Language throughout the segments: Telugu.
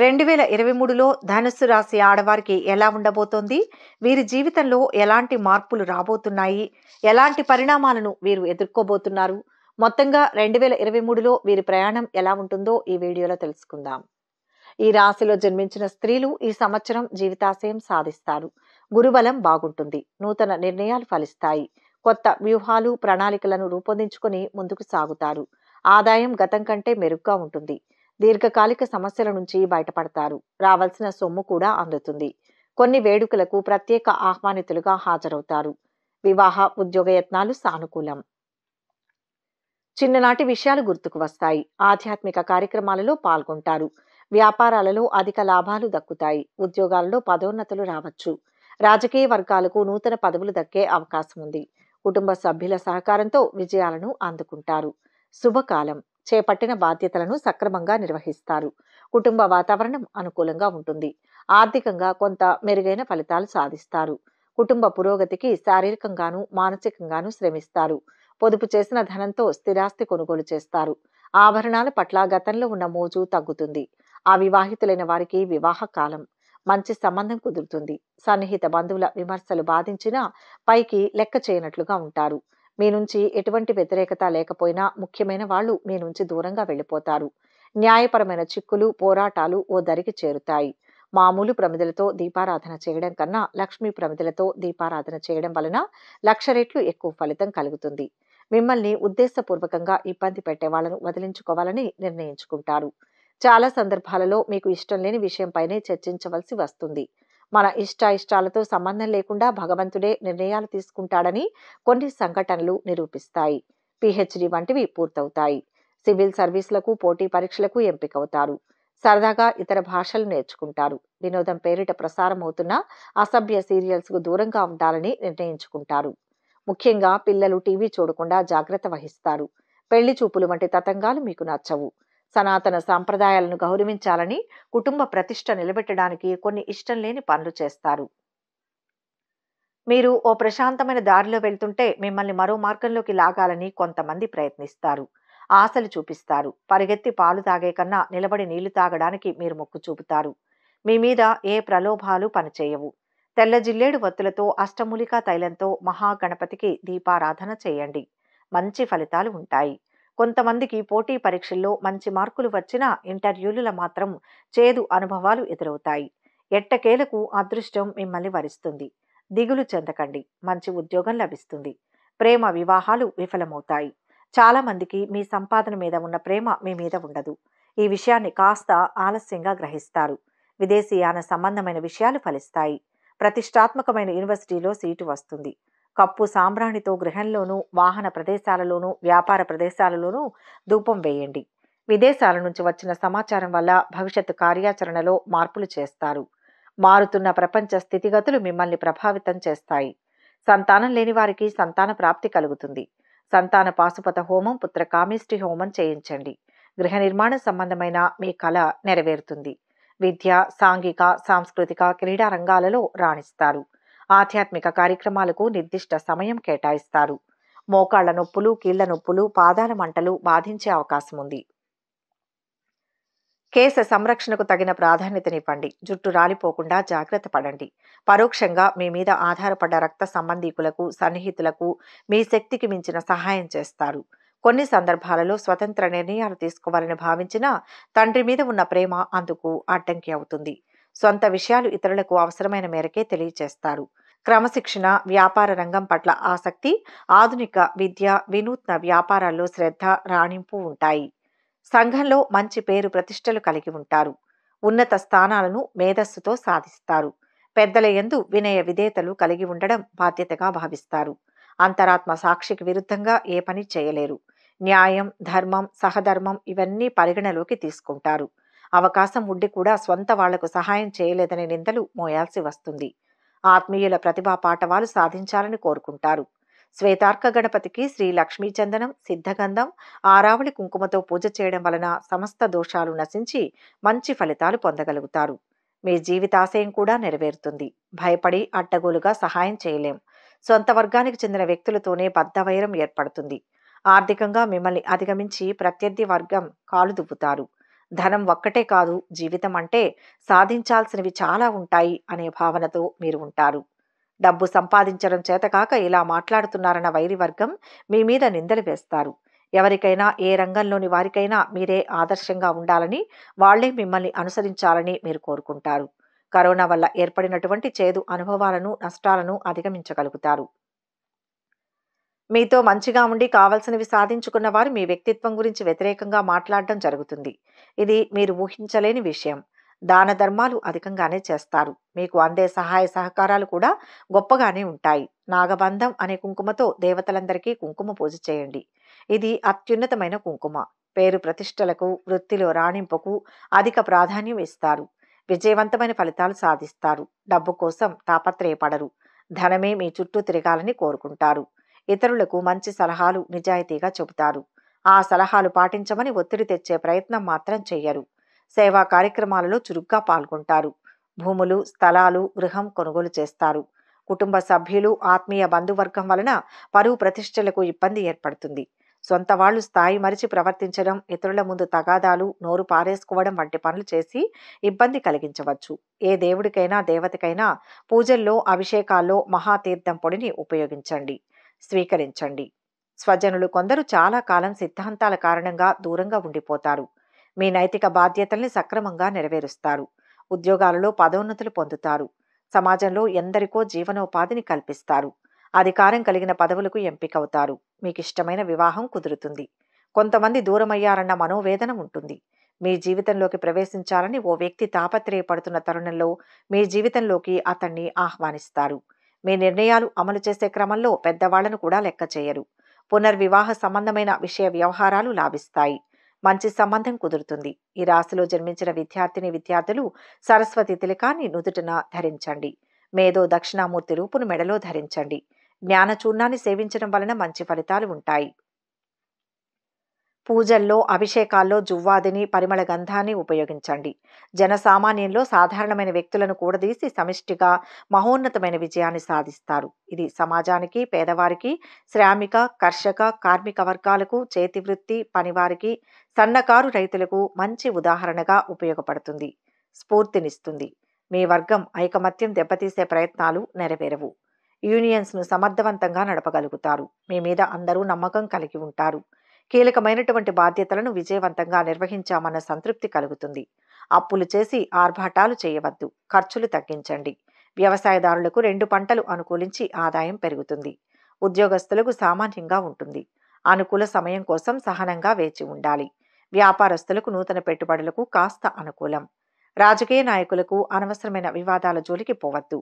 రెండు వేల ఇరవై మూడులో ధనుస్సు రాశి ఆడవారికి ఎలా ఉండబోతోంది వీరి జీవితంలో ఎలాంటి మార్పులు రాబోతున్నాయి ఎలాంటి పరిణామాలను వీరు ఎదుర్కోబోతున్నారు మొత్తంగా రెండు వేల ఇరవై మూడులో వీరి ప్రయాణం ఎలా ఉంటుందో ఈ వీడియోలో తెలుసుకుందాం ఈ రాశిలో జన్మించిన స్త్రీలు ఈ సంవత్సరం జీవితాశయం సాధిస్తారు గురుబలం బాగుంటుంది నూతన నిర్ణయాలు ఫలిస్తాయి కొత్త వ్యూహాలు ప్రణాళికలను రూపొందించుకొని ముందుకు సాగుతారు ఆదాయం గతం కంటే మెరుగ్గా ఉంటుంది దీర్ఘకాలిక సమస్యల నుంచి బయటపడతారు రావాల్సిన సొమ్ము కూడా అందుతుంది కొన్ని వేడుకలకు ప్రత్యేక ఆహ్వానితులుగా హాజరవుతారు వివాహ ఉద్యోగ యత్నాలు సానుకూలం చిన్ననాటి విషయాలు గుర్తుకు వస్తాయి ఆధ్యాత్మిక కార్యక్రమాలలో పాల్గొంటారు వ్యాపారాలలో అధిక లాభాలు దక్కుతాయి ఉద్యోగాలలో పదోన్నతులు రావచ్చు రాజకీయ వర్గాలకు నూతన పదవులు దక్కే అవకాశం ఉంది కుటుంబ సభ్యుల సహకారంతో విజయాలను అందుకుంటారు శుభకాలం చేపట్టిన బాధ్యతలను సక్రమంగా నిర్వహిస్తారు కుటుంబ వాతావరణం అనుకూలంగా ఉంటుంది ఆర్థికంగా కొంత మెరుగైన ఫలితాలు సాధిస్తారు కుటుంబ పురోగతికి శారీరకంగాను మానసికంగాను శ్రమిస్తారు పొదుపు చేసిన ధనంతో స్థిరాస్తి కొనుగోలు చేస్తారు ఆభరణాల పట్ల గతంలో ఉన్న మోజు తగ్గుతుంది అవివాహితులైన వారికి వివాహ కాలం మంచి సంబంధం కుదురుతుంది సన్నిహిత బంధువుల విమర్శలు బాధించినా పైకి లెక్క చేయనట్లుగా ఉంటారు మీ నుంచి ఎటువంటి వ్యతిరేకత లేకపోయినా ముఖ్యమైన వాళ్ళు మీ నుంచి దూరంగా వెళ్ళిపోతారు న్యాయపరమైన చిక్కులు పోరాటాలు ఓ దరికి చేరుతాయి మామూలు ప్రమిదలతో దీపారాధన చేయడం కన్నా లక్ష్మీ ప్రమిదలతో దీపారాధన చేయడం వలన లక్ష రెట్లు ఎక్కువ ఫలితం కలుగుతుంది మిమ్మల్ని ఉద్దేశపూర్వకంగా ఇబ్బంది పెట్టే వాళ్ళను వదిలించుకోవాలని నిర్ణయించుకుంటారు చాలా సందర్భాలలో మీకు ఇష్టం లేని విషయంపైనే చర్చించవలసి వస్తుంది మన ఇష్ట ఇష్టాలతో సంబంధం లేకుండా భగవంతుడే నిర్ణయాలు తీసుకుంటాడని కొన్ని సంఘటనలు నిరూపిస్తాయి పిహెచ్డి వంటివి పూర్తవుతాయి సివిల్ సర్వీసులకు పోటీ పరీక్షలకు ఎంపికవుతారు సరదాగా ఇతర భాషలు నేర్చుకుంటారు వినోదం పేరిట ప్రసారం అవుతున్న అసభ్య సీరియల్స్కు దూరంగా ఉండాలని నిర్ణయించుకుంటారు ముఖ్యంగా పిల్లలు టీవీ చూడకుండా జాగ్రత్త వహిస్తారు పెళ్లి చూపులు వంటి తతంగాలు మీకు నచ్చవు సనాతన సాంప్రదాయాలను గౌరవించాలని కుటుంబ ప్రతిష్ట నిలబెట్టడానికి కొన్ని ఇష్టం లేని పనులు చేస్తారు మీరు ఓ ప్రశాంతమైన దారిలో వెళ్తుంటే మిమ్మల్ని మరో మార్గంలోకి లాగాలని కొంతమంది ప్రయత్నిస్తారు ఆశలు చూపిస్తారు పరిగెత్తి పాలు తాగే కన్నా నిలబడి నీళ్లు తాగడానికి మీరు మొక్కు చూపుతారు మీ మీద ఏ ప్రలోభాలు పనిచేయవు తెల్ల జిల్లేడు వత్తులతో అష్టమూలికా తైలంతో మహాగణపతికి దీపారాధన చేయండి మంచి ఫలితాలు ఉంటాయి కొంతమందికి పోటీ పరీక్షల్లో మంచి మార్కులు వచ్చినా ఇంటర్వ్యూలుల మాత్రం చేదు అనుభవాలు ఎదురవుతాయి ఎట్టకేలకు అదృష్టం మిమ్మల్ని వరిస్తుంది దిగులు చెందకండి మంచి ఉద్యోగం లభిస్తుంది ప్రేమ వివాహాలు విఫలమవుతాయి చాలామందికి మీ సంపాదన మీద ఉన్న ప్రేమ మీ మీద ఉండదు ఈ విషయాన్ని కాస్త ఆలస్యంగా గ్రహిస్తారు విదేశీయాన సంబంధమైన విషయాలు ఫలిస్తాయి ప్రతిష్టాత్మకమైన యూనివర్సిటీలో సీటు వస్తుంది కప్పు సాంబ్రాణితో గృహంలోనూ వాహన ప్రదేశాలలోనూ వ్యాపార ప్రదేశాలలోనూ ధూపం వేయండి విదేశాల నుంచి వచ్చిన సమాచారం వల్ల భవిష్యత్తు కార్యాచరణలో మార్పులు చేస్తారు మారుతున్న ప్రపంచ స్థితిగతులు మిమ్మల్ని ప్రభావితం చేస్తాయి సంతానం లేని వారికి సంతాన ప్రాప్తి కలుగుతుంది సంతాన పాశుపత హోమం పుత్ర కామిష్టి హోమం చేయించండి గృహ నిర్మాణ సంబంధమైన మీ కళ నెరవేరుతుంది విద్య సాంఘిక సాంస్కృతిక క్రీడా రంగాలలో రాణిస్తారు ఆధ్యాత్మిక కార్యక్రమాలకు నిర్దిష్ట సమయం కేటాయిస్తారు మోకాళ్ల నొప్పులు కీళ్ల నొప్పులు పాదాల మంటలు బాధించే అవకాశం ఉంది కేశ సంరక్షణకు తగిన ప్రాధాన్యతనివ్వండి జుట్టు రాలిపోకుండా జాగ్రత్త పడండి పరోక్షంగా మీ మీద ఆధారపడ్డ రక్త సంబంధీకులకు సన్నిహితులకు మీ శక్తికి మించిన సహాయం చేస్తారు కొన్ని సందర్భాలలో స్వతంత్ర నిర్ణయాలు తీసుకోవాలని భావించినా తండ్రి మీద ఉన్న ప్రేమ అందుకు అడ్డంకి అవుతుంది సొంత విషయాలు ఇతరులకు అవసరమైన మేరకే తెలియచేస్తారు క్రమశిక్షణ వ్యాపార రంగం పట్ల ఆసక్తి ఆధునిక విద్య వినూత్న వ్యాపారాల్లో శ్రద్ధ రాణింపు ఉంటాయి సంఘంలో మంచి పేరు ప్రతిష్టలు కలిగి ఉంటారు ఉన్నత స్థానాలను మేధస్సుతో సాధిస్తారు పెద్దల ఎందు వినయ విధేతలు కలిగి ఉండడం బాధ్యతగా భావిస్తారు అంతరాత్మ సాక్షికి విరుద్ధంగా ఏ పని చేయలేరు న్యాయం ధర్మం సహధర్మం ఇవన్నీ పరిగణలోకి తీసుకుంటారు అవకాశం ఉండి కూడా స్వంత వాళ్లకు సహాయం చేయలేదనే నిందలు మోయాల్సి వస్తుంది ఆత్మీయుల ప్రతిభా పాఠవాలు సాధించాలని కోరుకుంటారు శ్వేతార్క గణపతికి శ్రీ లక్ష్మీచందనం సిద్ధగంధం ఆరావళి కుంకుమతో పూజ చేయడం వలన సమస్త దోషాలు నశించి మంచి ఫలితాలు పొందగలుగుతారు మీ జీవితాశయం కూడా నెరవేరుతుంది భయపడి అడ్డగోలుగా సహాయం చేయలేం సొంత వర్గానికి చెందిన వ్యక్తులతోనే బద్దవైరం ఏర్పడుతుంది ఆర్థికంగా మిమ్మల్ని అధిగమించి ప్రత్యర్థి వర్గం కాలు దువ్వుతారు ధనం ఒక్కటే కాదు జీవితం అంటే సాధించాల్సినవి చాలా ఉంటాయి అనే భావనతో మీరు ఉంటారు డబ్బు సంపాదించడం చేతకాక ఇలా మాట్లాడుతున్నారన్న వైరివర్గం మీ మీద నిందలు వేస్తారు ఎవరికైనా ఏ రంగంలోని వారికైనా మీరే ఆదర్శంగా ఉండాలని వాళ్లే మిమ్మల్ని అనుసరించాలని మీరు కోరుకుంటారు కరోనా వల్ల ఏర్పడినటువంటి చేదు అనుభవాలను నష్టాలను అధిగమించగలుగుతారు మీతో మంచిగా ఉండి కావలసినవి సాధించుకున్న వారు మీ వ్యక్తిత్వం గురించి వ్యతిరేకంగా మాట్లాడడం జరుగుతుంది ఇది మీరు ఊహించలేని విషయం దాన ధర్మాలు అధికంగానే చేస్తారు మీకు అందే సహాయ సహకారాలు కూడా గొప్పగానే ఉంటాయి నాగబంధం అనే కుంకుమతో దేవతలందరికీ కుంకుమ పూజ చేయండి ఇది అత్యున్నతమైన కుంకుమ పేరు ప్రతిష్టలకు వృత్తిలో రాణింపుకు అధిక ప్రాధాన్యం ఇస్తారు విజయవంతమైన ఫలితాలు సాధిస్తారు డబ్బు కోసం తాపత్రయపడరు ధనమే మీ చుట్టూ తిరగాలని కోరుకుంటారు ఇతరులకు మంచి సలహాలు నిజాయితీగా చెబుతారు ఆ సలహాలు పాటించమని ఒత్తిడి తెచ్చే ప్రయత్నం మాత్రం చెయ్యరు సేవా కార్యక్రమాలలో చురుగ్గా పాల్గొంటారు భూములు స్థలాలు గృహం కొనుగోలు చేస్తారు కుటుంబ సభ్యులు ఆత్మీయ బంధువర్గం వలన పరువు ప్రతిష్టలకు ఇబ్బంది ఏర్పడుతుంది సొంత వాళ్ళు స్థాయి మరిచి ప్రవర్తించడం ఇతరుల ముందు తగాదాలు నోరు పారేసుకోవడం వంటి పనులు చేసి ఇబ్బంది కలిగించవచ్చు ఏ దేవుడికైనా దేవతకైనా పూజల్లో అభిషేకాల్లో మహాతీర్థం పొడిని ఉపయోగించండి స్వీకరించండి స్వజనులు కొందరు చాలా కాలం సిద్ధాంతాల కారణంగా దూరంగా ఉండిపోతారు మీ నైతిక బాధ్యతల్ని సక్రమంగా నెరవేరుస్తారు ఉద్యోగాలలో పదోన్నతులు పొందుతారు సమాజంలో ఎందరికో జీవనోపాధిని కల్పిస్తారు అధికారం కలిగిన పదవులకు ఎంపికవుతారు మీకు ఇష్టమైన వివాహం కుదురుతుంది కొంతమంది దూరమయ్యారన్న మనోవేదన ఉంటుంది మీ జీవితంలోకి ప్రవేశించాలని ఓ వ్యక్తి తాపత్రయపడుతున్న తరుణంలో మీ జీవితంలోకి అతన్ని ఆహ్వానిస్తారు మీ నిర్ణయాలు అమలు చేసే క్రమంలో పెద్దవాళ్లను కూడా లెక్క చేయరు పునర్వివాహ సంబంధమైన విషయ వ్యవహారాలు లాభిస్తాయి మంచి సంబంధం కుదురుతుంది ఈ రాశిలో జన్మించిన విద్యార్థిని విద్యార్థులు సరస్వతి తిలకాన్ని నుదుటిన ధరించండి మేధో దక్షిణామూర్తి రూపును మెడలో ధరించండి జ్ఞానచూర్ణాన్ని సేవించడం వలన మంచి ఫలితాలు ఉంటాయి పూజల్లో అభిషేకాల్లో జువ్వాదిని పరిమళ గంధాన్ని ఉపయోగించండి జనసామాన్యంలో సాధారణమైన వ్యక్తులను కూడదీసి సమిష్టిగా మహోన్నతమైన విజయాన్ని సాధిస్తారు ఇది సమాజానికి పేదవారికి శ్రామిక కర్షక కార్మిక వర్గాలకు చేతి వృత్తి పనివారికి సన్నకారు రైతులకు మంచి ఉదాహరణగా ఉపయోగపడుతుంది స్ఫూర్తినిస్తుంది మీ వర్గం ఐకమత్యం దెబ్బతీసే ప్రయత్నాలు నెరవేరవు యూనియన్స్ను సమర్థవంతంగా నడపగలుగుతారు మీ మీద అందరూ నమ్మకం కలిగి ఉంటారు కీలకమైనటువంటి బాధ్యతలను విజయవంతంగా నిర్వహించామన్న సంతృప్తి కలుగుతుంది అప్పులు చేసి ఆర్భాటాలు చేయవద్దు ఖర్చులు తగ్గించండి వ్యవసాయదారులకు రెండు పంటలు అనుకూలించి ఆదాయం పెరుగుతుంది ఉద్యోగస్తులకు సామాన్యంగా ఉంటుంది అనుకూల సమయం కోసం సహనంగా వేచి ఉండాలి వ్యాపారస్తులకు నూతన పెట్టుబడులకు కాస్త అనుకూలం రాజకీయ నాయకులకు అనవసరమైన వివాదాల జోలికి పోవద్దు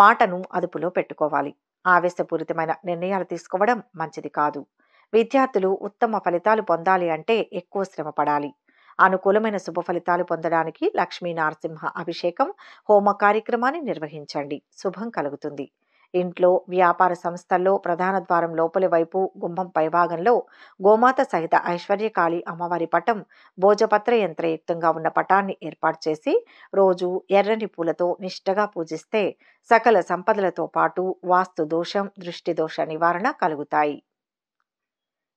మాటను అదుపులో పెట్టుకోవాలి ఆవేశపూరితమైన నిర్ణయాలు తీసుకోవడం మంచిది కాదు విద్యార్థులు ఉత్తమ ఫలితాలు పొందాలి అంటే ఎక్కువ శ్రమ పడాలి అనుకూలమైన శుభ ఫలితాలు పొందడానికి లక్ష్మీ నరసింహ అభిషేకం హోమ కార్యక్రమాన్ని నిర్వహించండి శుభం కలుగుతుంది ఇంట్లో వ్యాపార సంస్థల్లో ప్రధాన ద్వారం లోపలి వైపు గుమ్మం పైభాగంలో గోమాత సహిత ఐశ్వర్యకాళి అమ్మవారి పటం భోజపత్ర యంత్రయుక్తంగా ఉన్న పటాన్ని ఏర్పాటు చేసి రోజు ఎర్రని పూలతో నిష్ఠగా పూజిస్తే సకల సంపదలతో పాటు వాస్తు దోషం దృష్టి దోష నివారణ కలుగుతాయి